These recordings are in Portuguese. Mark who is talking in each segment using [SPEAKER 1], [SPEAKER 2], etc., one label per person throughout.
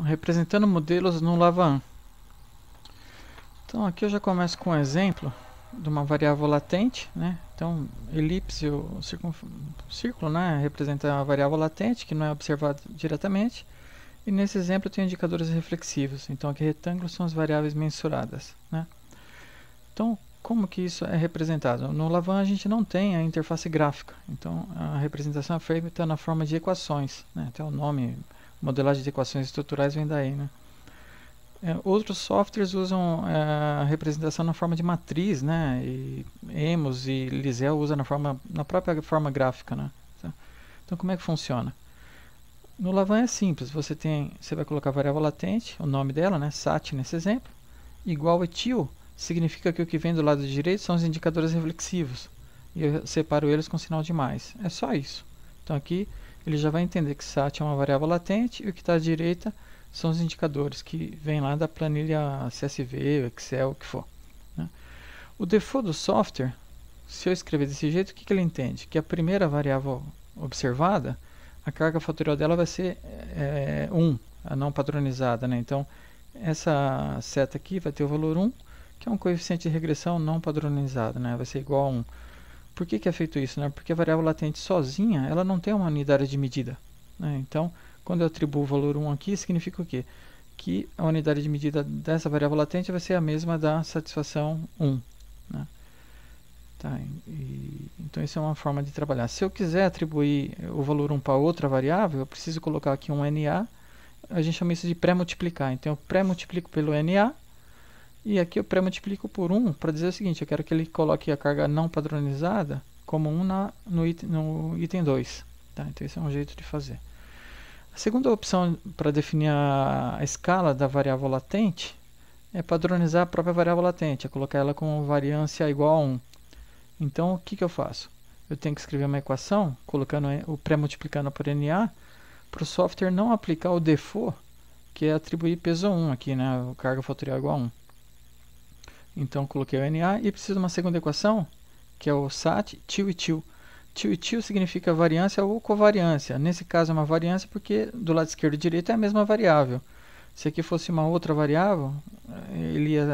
[SPEAKER 1] representando modelos no Lavan. Então aqui eu já começo com um exemplo de uma variável latente, né? Então elipse ou círculo, né? representa uma variável latente que não é observada diretamente. E nesse exemplo eu tenho indicadores reflexivos. Então aqui retângulos são as variáveis mensuradas, né? Então como que isso é representado? No Lavan a gente não tem a interface gráfica. Então a representação é frame está na forma de equações, né? Até o nome modelagem de equações estruturais vem daí, né? É, outros softwares usam é, a representação na forma de matriz, né? E Emos e Lisel usa na forma, na própria forma gráfica, né? Tá? Então como é que funciona? No Lavan é simples, você tem, você vai colocar a variável latente, o nome dela, né, sat nesse exemplo, igual a til, significa que o que vem do lado direito são os indicadores reflexivos, e eu separo eles com sinal de mais. É só isso. Então aqui ele já vai entender que SAT é uma variável latente e o que está à direita são os indicadores que vêm lá da planilha CSV, Excel, o que for. Né? O default do software, se eu escrever desse jeito, o que, que ele entende? Que a primeira variável observada, a carga fatorial dela vai ser 1, é, um, a não padronizada. Né? Então, essa seta aqui vai ter o valor 1, um, que é um coeficiente de regressão não padronizado, né? vai ser igual a 1. Um. Por que, que é feito isso? Né? Porque a variável latente sozinha ela não tem uma unidade de medida. Né? Então, quando eu atribuo o valor 1 aqui, significa o quê? Que a unidade de medida dessa variável latente vai ser a mesma da satisfação 1. Né? Tá, e, então, isso é uma forma de trabalhar. Se eu quiser atribuir o valor 1 para outra variável, eu preciso colocar aqui um NA. A gente chama isso de pré-multiplicar. Então, eu pré-multiplico pelo NA e aqui eu pré-multiplico por 1 para dizer o seguinte, eu quero que ele coloque a carga não padronizada como 1 na, no, item, no item 2. Tá? Então esse é um jeito de fazer. A segunda opção para definir a, a escala da variável latente é padronizar a própria variável latente, é colocar ela com variância igual a 1. Então o que, que eu faço? Eu tenho que escrever uma equação, colocando é, o pré-multiplicando por NA, para o software não aplicar o default, que é atribuir peso 1 aqui, né? O carga fatorial é igual a 1. Então coloquei o NA e preciso de uma segunda equação, que é o SAT, tio e tio. Tio e tio significa variância ou covariância. Nesse caso é uma variância porque do lado esquerdo e direito é a mesma variável. Se aqui fosse uma outra variável, ele ia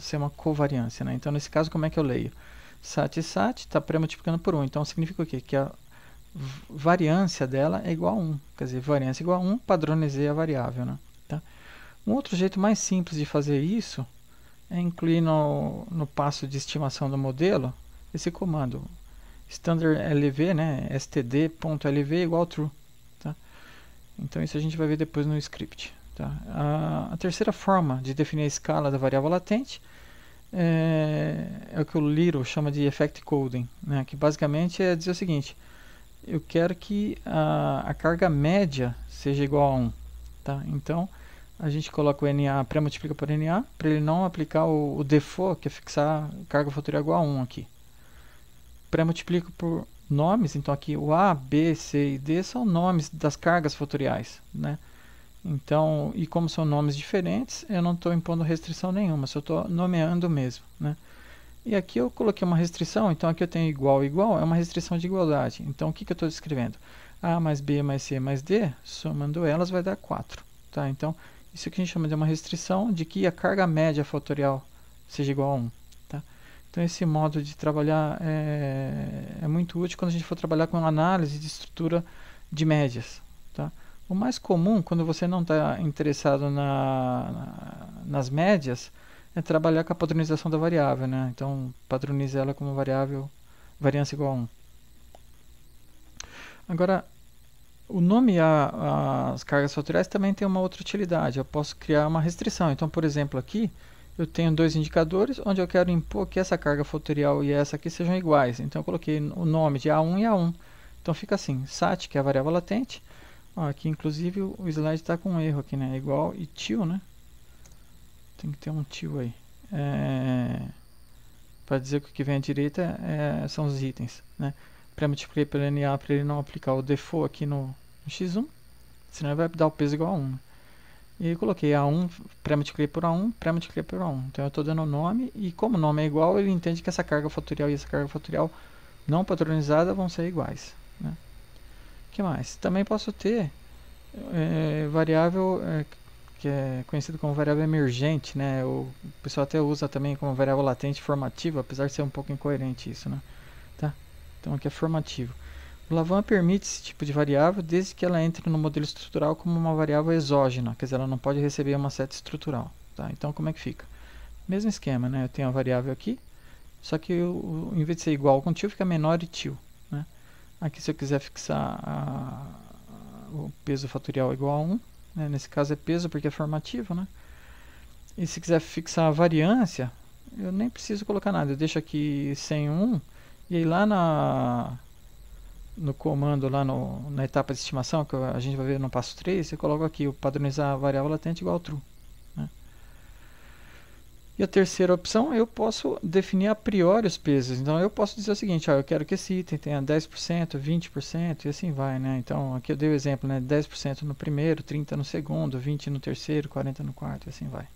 [SPEAKER 1] ser uma covariância. Né? Então, nesse caso, como é que eu leio? Sat e sat está pré-multiplicando por 1. Então, significa o quê? Que a variância dela é igual a 1. Quer dizer, variância igual a 1, padronizei a variável. Né? Tá? Um outro jeito mais simples de fazer isso é incluir no, no passo de estimação do modelo esse comando standard lv, né, std.lv igual true. Tá? Então isso a gente vai ver depois no script. Tá? A, a terceira forma de definir a escala da variável latente é, é, o que o Liro chama de effect coding, né, que basicamente é dizer o seguinte, eu quero que a, a carga média seja igual a 1. Tá? Então, a gente coloca o NA, pré-multiplica por NA, para ele não aplicar o, o default, que é fixar carga fatorial igual a 1 aqui. Pré-multiplico por nomes, então aqui o A, B, C e D são nomes das cargas fatoriais, né? Então, e como são nomes diferentes, eu não estou impondo restrição nenhuma, só estou nomeando mesmo, né? E aqui eu coloquei uma restrição, então aqui eu tenho igual, igual, é uma restrição de igualdade. Então, o que, que eu estou escrevendo? A mais B mais C mais D, somando elas, vai dar 4, tá? Então, isso que a gente chama de uma restrição de que a carga média fatorial seja igual a 1. Tá? Então esse modo de trabalhar é, é muito útil quando a gente for trabalhar com análise de estrutura de médias. Tá? O mais comum, quando você não está interessado na, na, nas médias, é trabalhar com a padronização da variável. Né? Então, padronize ela como variável variância igual a 1. Agora, o nome a, as cargas fatoriais também tem uma outra utilidade. Eu posso criar uma restrição. Então, por exemplo, aqui eu tenho dois indicadores onde eu quero impor que essa carga fatorial e essa aqui sejam iguais. Então, eu coloquei o nome de A1 e A1. Então, fica assim, sat, que é a variável latente. Ó, aqui, inclusive, o slide está com um erro aqui, né? É igual e tio, né? Tem que ter um tio aí. É... Para dizer que o que vem à direita é... são os itens, né? Para multiplicar pelo NA, para ele não aplicar o default aqui no, x1, senão vai dar o peso igual a 1. E coloquei A1, pré-multipliquei por A1, pré-multipliquei por A1. Então eu estou dando o nome, e como o nome é igual, ele entende que essa carga fatorial e essa carga fatorial não padronizada vão ser iguais. Né? que mais? Também posso ter é, variável é, que é conhecido como variável emergente, né? O pessoal até usa também como variável latente formativa, apesar de ser um pouco incoerente isso, né? Tá? Então aqui é formativo. O Lavan permite esse tipo de variável desde que ela entre no modelo estrutural como uma variável exógena, quer dizer, ela não pode receber uma seta estrutural. Tá? Então, como é que fica? Mesmo esquema, né? eu tenho a variável aqui, só que eu, em vez de ser igual com tio, fica menor e tio. Né? Aqui, se eu quiser fixar a, o peso fatorial igual a 1, né? nesse caso é peso porque é formativo, né? e se quiser fixar a variância, eu nem preciso colocar nada, eu deixo aqui sem 1, e aí lá na no comando lá no, na etapa de estimação, que a gente vai ver no passo 3, você coloca aqui o padronizar a variável latente igual true. Né? E a terceira opção, eu posso definir a priori os pesos. Então eu posso dizer o seguinte, ó, eu quero que esse item tenha 10%, 20% e assim vai. Né? Então aqui eu dei o exemplo, né? 10% no primeiro, 30% no segundo, 20% no terceiro, 40% no quarto e assim vai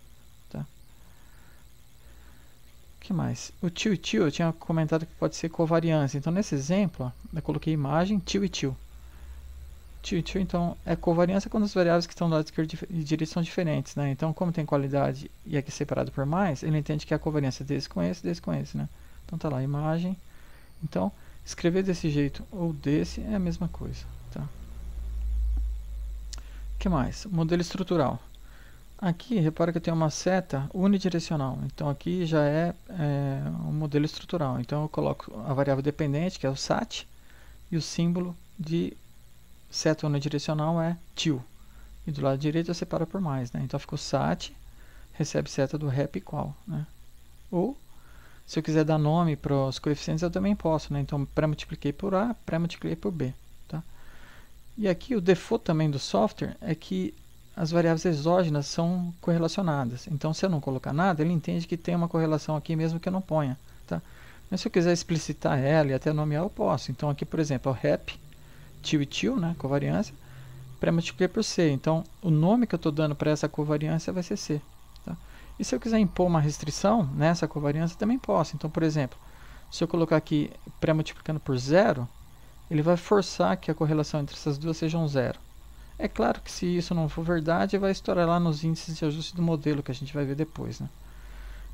[SPEAKER 1] que mais? O tio e tio, eu tinha comentado que pode ser covariância. Então, nesse exemplo, ó, eu coloquei imagem, tio e tio. Tio e tio, então, é covariância quando as variáveis que estão do lado esquerdo e direito são diferentes, né? Então, como tem qualidade e aqui é é separado por mais, ele entende que é a covariância desse com esse, desse com esse, né? Então, tá lá, imagem. Então, escrever desse jeito ou desse é a mesma coisa, tá? O que mais? Modelo estrutural. Aqui, repara que eu tenho uma seta unidirecional, então aqui já é, é, um modelo estrutural. Então eu coloco a variável dependente, que é o sat, e o símbolo de seta unidirecional é til. E do lado direito eu separo por mais, né? Então ficou sat, recebe seta do rep igual, né? Ou, se eu quiser dar nome para os coeficientes, eu também posso, né? Então pré-multipliquei por A, pré-multipliquei por B, tá? E aqui o default também do software é que as variáveis exógenas são correlacionadas. Então, se eu não colocar nada, ele entende que tem uma correlação aqui mesmo que eu não ponha. Tá? Mas se eu quiser explicitar ela e até nomear, eu posso. Então, aqui, por exemplo, é o rep, tio e tio, né, covariância, pré-multiplicar por C. Então, o nome que eu estou dando para essa covariância vai ser C. Tá? E se eu quiser impor uma restrição nessa covariância, também posso. Então, por exemplo, se eu colocar aqui pré-multiplicando por zero, ele vai forçar que a correlação entre essas duas seja um zero. É claro que se isso não for verdade, vai estourar lá nos índices de ajuste do modelo, que a gente vai ver depois. Né?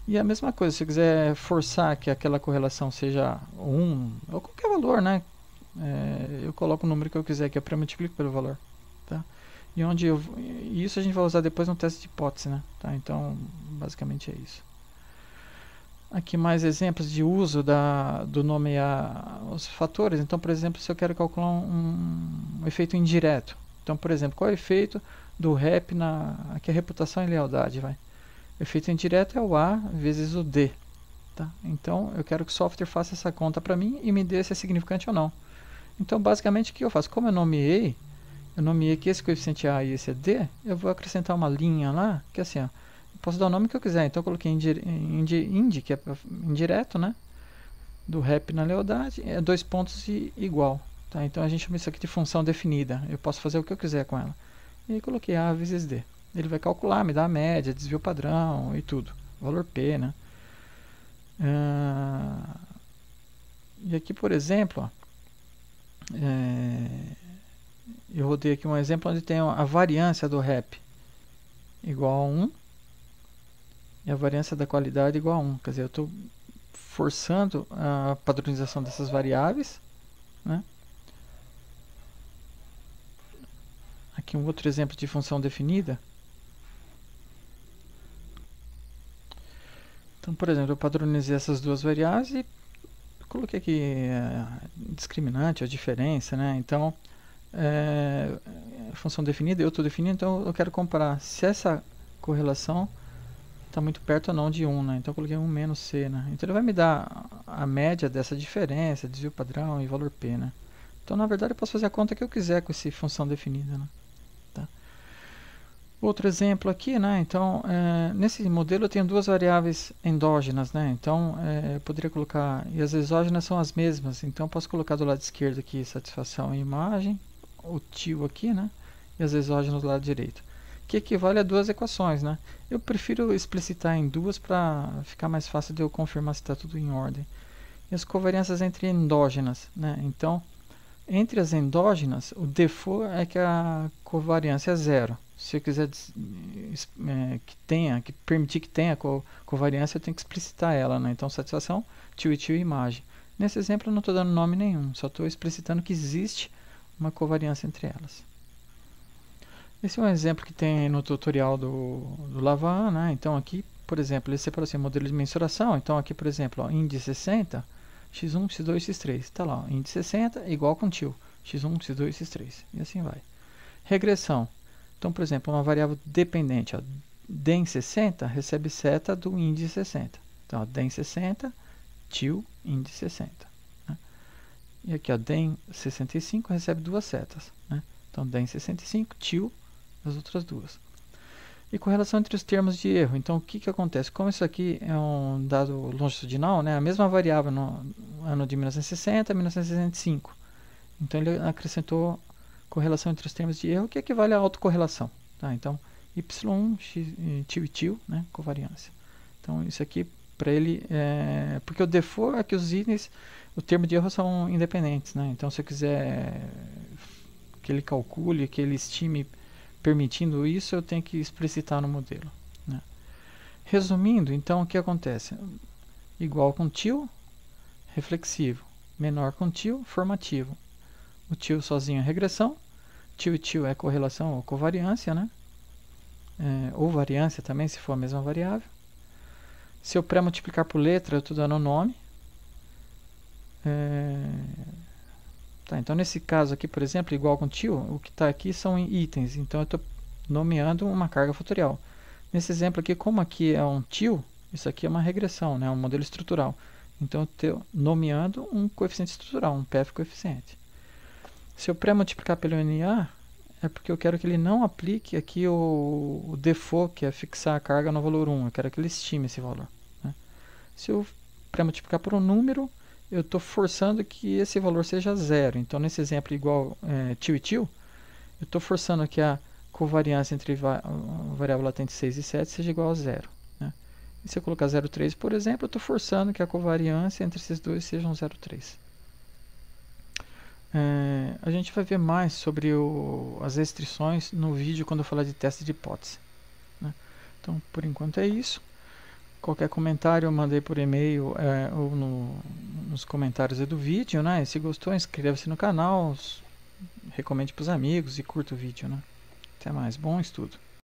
[SPEAKER 1] E a mesma coisa, se você quiser forçar que aquela correlação seja 1, ou qualquer valor, né? É, eu coloco o número que eu quiser aqui, eu pré-multiplico pelo valor. Tá? E onde eu, isso a gente vai usar depois no teste de hipótese, né? Tá? Então, basicamente é isso. Aqui mais exemplos de uso da, do a os fatores. Então, por exemplo, se eu quero calcular um, um efeito indireto, então, por exemplo, qual é o efeito do rap na. Aqui é reputação e lealdade, vai. O efeito indireto é o A vezes o D. Tá? Então, eu quero que o software faça essa conta para mim e me dê se é significante ou não. Então, basicamente, o que eu faço? Como eu nomeei, eu nomeei que esse coeficiente A e esse é D, eu vou acrescentar uma linha lá, que é assim, ó, posso dar o nome que eu quiser. Então, eu coloquei indi, indi, indi que é indireto, né? Do rap na lealdade, é dois pontos e igual. Tá, então a gente chama isso aqui de função definida. Eu posso fazer o que eu quiser com ela. E aí coloquei A vezes D. Ele vai calcular, me dá a média, desvio padrão e tudo. Valor P, né? Ah, e aqui, por exemplo, ó, é, eu rodei aqui um exemplo onde tem a variância do rep igual a 1 e a variância da qualidade igual a 1. Quer dizer, eu estou forçando a padronização dessas variáveis, né? Aqui um outro exemplo de função definida. Então, por exemplo, eu padronizei essas duas variáveis e coloquei aqui a é, discriminante, a diferença, né? Então, é, é função definida, eu estou definindo, então eu quero comparar se essa correlação está muito perto ou não de 1, né? Então, eu coloquei 1 menos C, né? Então, ele vai me dar a média dessa diferença, desvio padrão e valor P, né? Então, na verdade, eu posso fazer a conta que eu quiser com essa função definida, né? Outro exemplo aqui, né? Então, é, nesse modelo eu tenho duas variáveis endógenas, né? Então, é, eu poderia colocar, e as exógenas são as mesmas, então posso colocar do lado esquerdo aqui satisfação e imagem, o tio aqui, né? E as exógenas do lado direito, que equivale a duas equações, né? Eu prefiro explicitar em duas para ficar mais fácil de eu confirmar se está tudo em ordem. E as covariâncias entre endógenas, né? Então, entre as endógenas, o default é que a covariância é zero. Se eu quiser é, que tenha, que permitir que tenha co covariância, eu tenho que explicitar ela, né? Então, satisfação, tio e tio imagem. Nesse exemplo, eu não estou dando nome nenhum, só estou explicitando que existe uma covariância entre elas. Esse é um exemplo que tem no tutorial do, do Lavan, né? Então, aqui, por exemplo, ele separou assim, modelo de mensuração. Então, aqui, por exemplo, ó, índice 60, x1, x2, x3. Está lá, ó, índice 60 igual com tio, x1, x2, x3. E assim vai. Regressão. Então, por exemplo, uma variável dependente, ó, d 60 recebe seta do índice 60. Então, ó, d 60, tio, índice 60. Né? E aqui, ó, d 65 recebe duas setas. Né? Então, d 65, tio, as outras duas. E correlação entre os termos de erro. Então, o que, que acontece? Como isso aqui é um dado longitudinal, né, a mesma variável no ano de 1960 e 1965. Então, ele acrescentou correlação entre os termos de erro, que equivale à autocorrelação. Tá? Então, Y, X, tio e tio, né, covariância. Então, isso aqui, para ele, é... porque o default é que os itens, o termo de erro são independentes. Né? Então, se eu quiser que ele calcule, que ele estime permitindo isso, eu tenho que explicitar no modelo. Né? Resumindo, então, o que acontece? Igual com tio, reflexivo. Menor com tio, formativo. O tio sozinho é regressão. Tio e tio é correlação ou covariância, né? É, ou variância também, se for a mesma variável. Se eu pré-multiplicar por letra, eu estou dando o nome. É, Tá, então, nesse caso aqui, por exemplo, igual com tio, o que está aqui são itens. Então, eu estou nomeando uma carga fatorial. Nesse exemplo aqui, como aqui é um tio, isso aqui é uma regressão, né? um modelo estrutural. Então, eu estou nomeando um coeficiente estrutural, um PF coeficiente. Se eu pré-multiplicar pelo NA, é porque eu quero que ele não aplique aqui o, o, default, que é fixar a carga no valor 1. Eu quero que ele estime esse valor. Né? Se eu pré-multiplicar por um número, eu estou forçando que esse valor seja zero. Então, nesse exemplo igual é, tio e tio, eu estou forçando que a covariância entre va variável latente 6 e 7 seja igual a zero. Né? E se eu colocar 0,3, por exemplo, eu estou forçando que a covariância entre esses dois seja um 0,3. É, a gente vai ver mais sobre o, as restrições no vídeo quando eu falar de teste de hipótese. Né? Então, por enquanto é isso. Qualquer comentário eu mandei por e-mail é, ou no, nos comentários do vídeo, né? E se gostou, inscreva-se no canal, recomende para os amigos e curta o vídeo, né? Até mais, bom estudo!